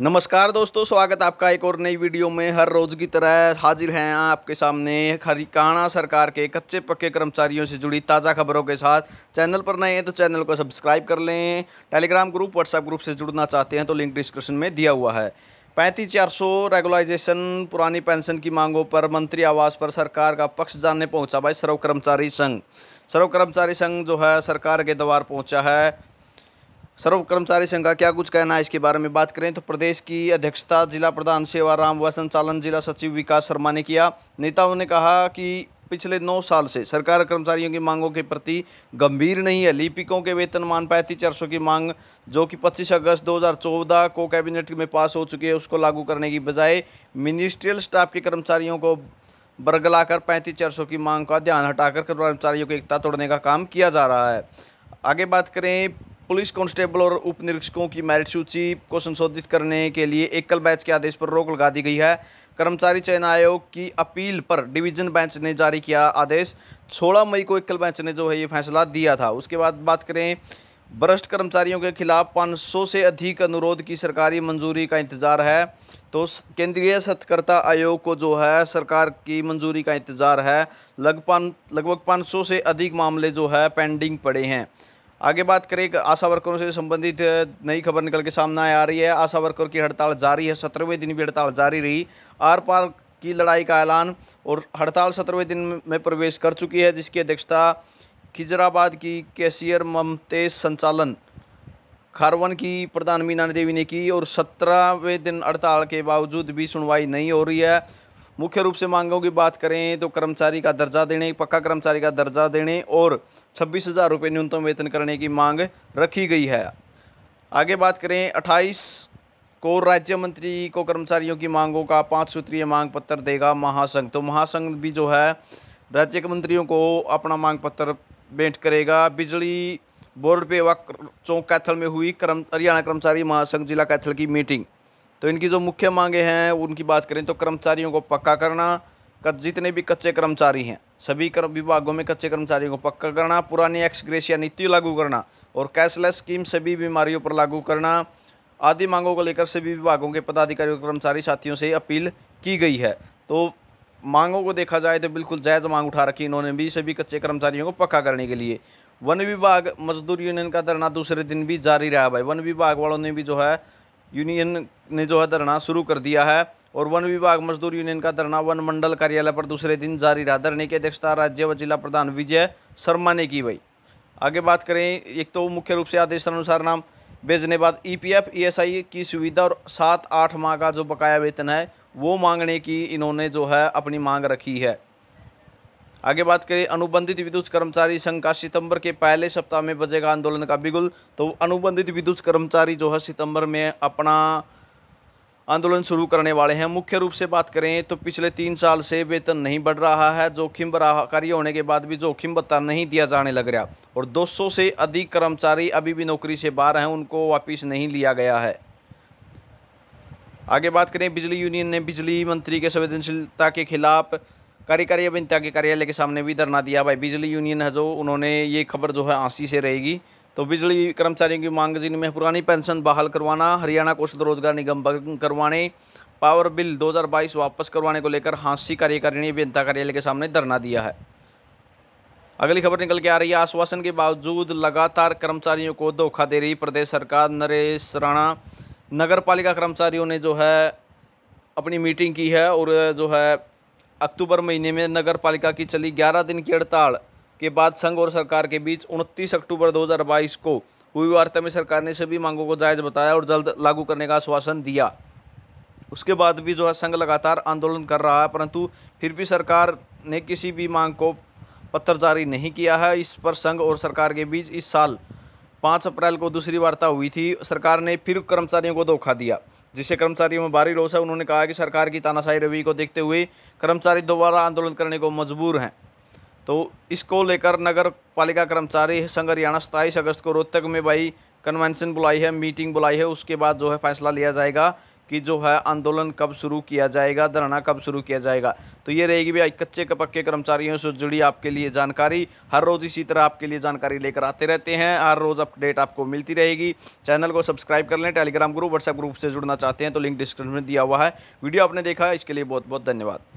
नमस्कार दोस्तों स्वागत आपका एक और नई वीडियो में हर रोज़ की तरह हाजिर हैं आपके सामने हरिकाणा सरकार के कच्चे पक्के कर्मचारियों से जुड़ी ताज़ा खबरों के साथ चैनल पर नए हैं तो चैनल को सब्सक्राइब कर लें टेलीग्राम ग्रुप व्हाट्सएप ग्रुप से जुड़ना चाहते हैं तो लिंक डिस्क्रिप्शन में दिया हुआ है पैंतीस चार सौ रेगुलाइजेशन पुरानी पेंशन की मांगों पर मंत्री आवास पर सरकार का पक्ष जानने पहुंचा भाई सर्व कर्मचारी संघ सर्व कर्मचारी संघ जो है सरकार के द्वार पहुंचा है सर्व कर्मचारी संघ का क्या कुछ कहना है इसके बारे में बात करें तो प्रदेश की अध्यक्षता जिला प्रधान सेवा राम व संचालन जिला सचिव विकास शर्मा ने किया नेताओं ने कहा कि पिछले नौ साल से सरकार कर्मचारियों की मांगों के प्रति गंभीर नहीं है लिपिकों के वेतनमान पैंतीस चार की मांग जो कि 25 अगस्त 2014 को कैबिनेट में पास हो चुकी है उसको लागू करने की बजाय मिनिस्ट्रियल स्टाफ के कर्मचारियों को बरगलाकर पैंतीस चार की मांग का ध्यान हटाकर कर्मचारियों को एकता तोड़ने का काम किया जा रहा है आगे बात करें पुलिस कांस्टेबल और उप निरीक्षकों की मेरिट सूची को संशोधित करने के लिए एकल बैच के आदेश पर रोक लगा दी गई है कर्मचारी चयन आयोग की अपील पर डिवीजन बेंच ने जारी किया आदेश 16 मई को एकल बेंच ने जो है ये फैसला दिया था उसके बाद बात करें भ्रष्ट कर्मचारियों के खिलाफ 500 से अधिक अनुरोध की सरकारी मंजूरी का इंतजार है तो केंद्रीय सतकर्ता आयोग को जो है सरकार की मंजूरी का इंतजार है लगभग लगभग पाँच से अधिक मामले जो है पेंडिंग पड़े हैं आगे बात करें आशा वर्करों से संबंधित नई खबर निकल के सामने आ रही है आशा वर्कर की हड़ताल जारी है सत्रहवें दिन भी हड़ताल जारी रही आर पार की लड़ाई का ऐलान और हड़ताल सत्रहवें दिन में प्रवेश कर चुकी है जिसकी अध्यक्षता खिजराबाद की कैशियर ममतेज संचालन खारवन की प्रधान मीना देवी ने की और सत्रहवें दिन हड़ताल के बावजूद भी सुनवाई नहीं हो रही है मुख्य रूप से मांगों की बात करें तो कर्मचारी का दर्जा देने पक्का कर्मचारी का दर्जा देने और छब्बीस हज़ार रुपये न्यूनतम वेतन करने की मांग रखी गई है आगे बात करें अट्ठाईस को राज्य मंत्री को कर्मचारियों की मांगों का पाँच सूत्रीय मांग पत्र देगा महासंघ तो महासंघ भी जो है राज्य के मंत्रियों को अपना मांग पत्र भेंट करेगा बिजली बोर्ड पे व चौक कैथल में हुई कर्म हरियाणा कर्मचारी महासंघ जिला कैथल की मीटिंग तो इनकी जो मुख्य मांगे हैं उनकी बात करें तो कर्मचारियों को पक्का करना जितने भी कच्चे कर्मचारी हैं सभी कर्म विभागों में कच्चे कर्मचारियों को पक्का करना पुरानी एक्सग्रेसिया नीति लागू करना और कैशलेस स्कीम सभी बीमारियों पर लागू करना आदि मांगों को लेकर सभी विभागों के पदाधिकारियों कर्मचारी साथियों से अपील की गई है तो मांगों को देखा जाए तो बिल्कुल जायज़ मांग उठा रखी इन्होंने भी सभी कच्चे कर्मचारियों को पक्का करने के लिए वन विभाग मजदूर यूनियन का धरना दूसरे दिन भी जारी रहा भाई वन विभाग वालों ने भी जो है यूनियन ने जो है धरना शुरू कर दिया है और वन विभाग मजदूर यूनियन का धरना वन मंडल कार्यालय पर दूसरे दिन जारी रहा धरने की अध्यक्षता राज्य व जिला प्रधान विजय शर्मा ने की भाई आगे बात करें एक तो मुख्य रूप से आदेश अनुसार नाम भेजने बाद ईपीएफ ईएसआई की सुविधा और सात आठ माह का जो बकाया वेतन है वो मांगने की इन्होंने जो है अपनी मांग रखी है आगे बात करें अनुबंधित विद्युत कर्मचारी संघ का सितंबर के पहले सप्ताह में बजेगा आंदोलन का बिगुल तो अनुबंधित विद्युत कर्मचारी जो है सितंबर में अपना आंदोलन शुरू करने वाले हैं मुख्य रूप से बात करें तो पिछले तीन साल से वेतन नहीं बढ़ रहा है जोखिम बराकारी होने के बाद भी जोखिम बता नहीं दिया जाने लग रहा और 200 से अधिक कर्मचारी अभी भी नौकरी से बाहर हैं उनको वापस नहीं लिया गया है आगे बात करें बिजली यूनियन ने बिजली मंत्री के संवेदनशीलता के खिलाफ कार्यकारी अभिनता के कार्यालय के सामने भी धरना दिया भाई बिजली यूनियन है जो उन्होंने ये खबर जो है आंसी से रहेगी तो बिजली कर्मचारियों की मांग जिन में पुरानी पेंशन बहाल करवाना हरियाणा कौशल रोजगार निगम करवाने पावर बिल 2022 वापस करवाने को लेकर हांसी कार्यकारिणी अभियंता कार्यालय के सामने धरना दिया है अगली खबर निकल के आ रही है आश्वासन के बावजूद लगातार कर्मचारियों को धोखा दे रही प्रदेश सरकार नरेश राणा नगर पालिका कर्मचारियों ने जो है अपनी मीटिंग की है और जो है अक्टूबर महीने में नगर पालिका की चली ग्यारह दिन की हड़ताल के बाद संघ और सरकार के बीच 29 अक्टूबर 2022 को हुई वार्ता में सरकार ने सभी मांगों को जायज़ बताया और जल्द लागू करने का आश्वासन दिया उसके बाद भी जो है संघ लगातार आंदोलन कर रहा है परंतु फिर भी सरकार ने किसी भी मांग को पत्थर जारी नहीं किया है इस पर संघ और सरकार के बीच इस साल पाँच अप्रैल को दूसरी वार्ता हुई थी सरकार ने फिर कर्मचारियों को धोखा दिया जिससे कर्मचारियों में भारी रोष है उन्होंने कहा कि सरकार की तानाशाही रवि को देखते हुए कर्मचारी दोबारा आंदोलन करने को मजबूर हैं तो इसको लेकर नगर पालिका कर्मचारी संघ हरियाणा सताईस अगस्त को रोहतक में भाई कन्वेंशन बुलाई है मीटिंग बुलाई है उसके बाद जो है फैसला लिया जाएगा कि जो है आंदोलन कब शुरू किया जाएगा धरना कब शुरू किया जाएगा तो ये रहेगी भाई कच्चे कपक्के कर्मचारियों से जुड़ी आपके लिए जानकारी हर रोज़ इसी तरह आपके लिए जानकारी लेकर आते रहते हैं हर रोज़ अपडेट आपको मिलती रहेगी चैनल को सब्सक्राइब कर लें टेलीग्राम ग्रुप व्हाट्सएप ग्रुप से जुड़ना चाहते हैं तो लिंक डिस्क्रिप्शन में दिया हुआ है वीडियो आपने देखा इसके लिए बहुत बहुत धन्यवाद